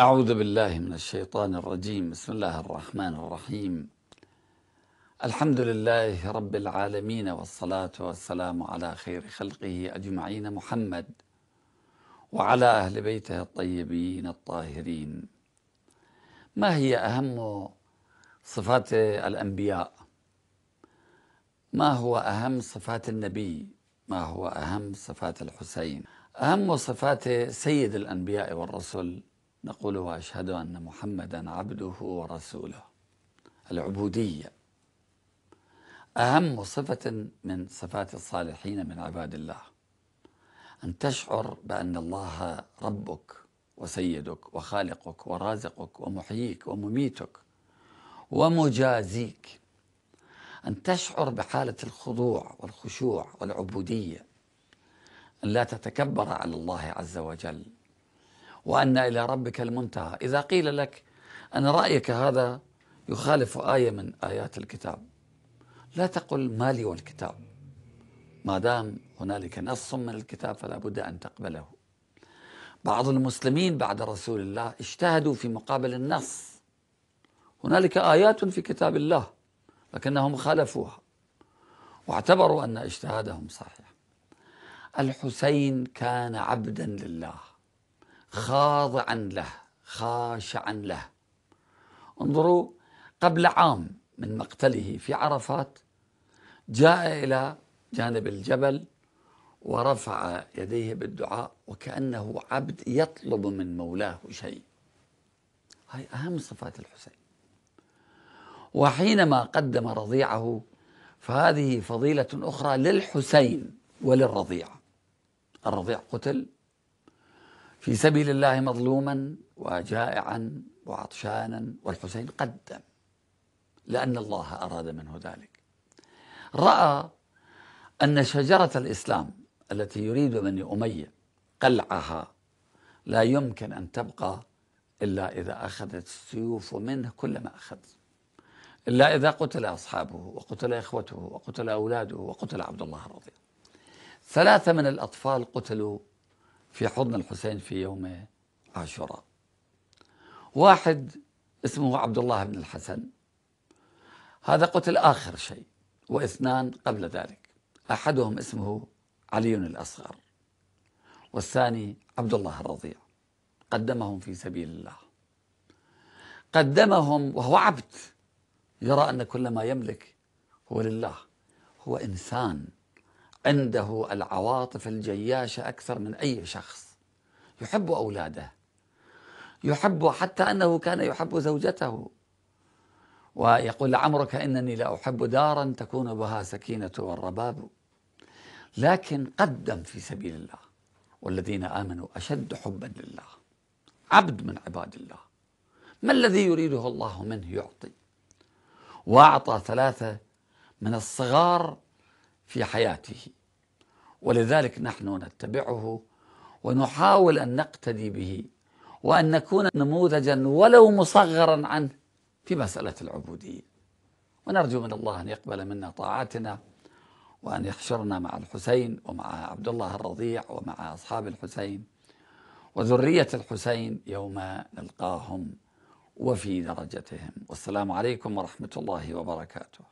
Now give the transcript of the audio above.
أعوذ بالله من الشيطان الرجيم بسم الله الرحمن الرحيم الحمد لله رب العالمين والصلاة والسلام على خير خلقه أجمعين محمد وعلى أهل بيته الطيبين الطاهرين ما هي أهم صفات الأنبياء ما هو أهم صفات النبي ما هو أهم صفات الحسين أهم صفات سيد الأنبياء والرسل نقول واشهد ان محمدا عبده ورسوله العبوديه اهم صفه من صفات الصالحين من عباد الله ان تشعر بان الله ربك وسيدك وخالقك ورازقك ومحييك ومميتك ومجازيك ان تشعر بحاله الخضوع والخشوع والعبوديه ان لا تتكبر على الله عز وجل وأن إلى ربك المنتهى إذا قيل لك أن رأيك هذا يخالف آية من آيات الكتاب لا تقل مالي والكتاب ما دام هنالك نص من الكتاب فلا بد أن تقبله بعض المسلمين بعد رسول الله اجتهدوا في مقابل النص هنالك آيات في كتاب الله لكنهم خالفوها واعتبروا أن اجتهادهم صحيح الحسين كان عبدا لله خاضعا له خاشعا له انظروا قبل عام من مقتله في عرفات جاء إلى جانب الجبل ورفع يديه بالدعاء وكأنه عبد يطلب من مولاه شيء هاي أهم صفات الحسين وحينما قدم رضيعه فهذه فضيلة أخرى للحسين وللرضيع الرضيع قتل في سبيل الله مظلوما وجائعا وعطشانا والحسين قدم لأن الله أراد منه ذلك رأى أن شجرة الإسلام التي يريد بني أمية قلعها لا يمكن أن تبقى إلا إذا أخذت السيوف منه كل ما أخذ إلا إذا قتل أصحابه وقتل إخوته وقتل أولاده وقتل عبد الله الرضيع ثلاثة من الأطفال قتلوا في حضن الحسين في يوم عاشوراء واحد اسمه عبد الله بن الحسن هذا قتل آخر شيء واثنان قبل ذلك أحدهم اسمه علي الأصغر والثاني عبد الله الرضيع قدمهم في سبيل الله قدمهم وهو عبد يرى أن كل ما يملك هو لله هو إنسان عنده العواطف الجياشة أكثر من أي شخص يحب أولاده يحب حتى أنه كان يحب زوجته ويقول لعمرك إنني لا أحب دارا تكون بها سكينة والرباب لكن قدم في سبيل الله والذين آمنوا أشد حبا لله عبد من عباد الله ما الذي يريده الله منه يعطي وأعطى ثلاثة من الصغار في حياته ولذلك نحن نتبعه ونحاول ان نقتدي به وان نكون نموذجا ولو مصغرا عنه في مساله العبوديه ونرجو من الله ان يقبل منا طاعاتنا وان يحشرنا مع الحسين ومع عبد الله الرضيع ومع اصحاب الحسين وذريه الحسين يوم نلقاهم وفي درجتهم والسلام عليكم ورحمه الله وبركاته.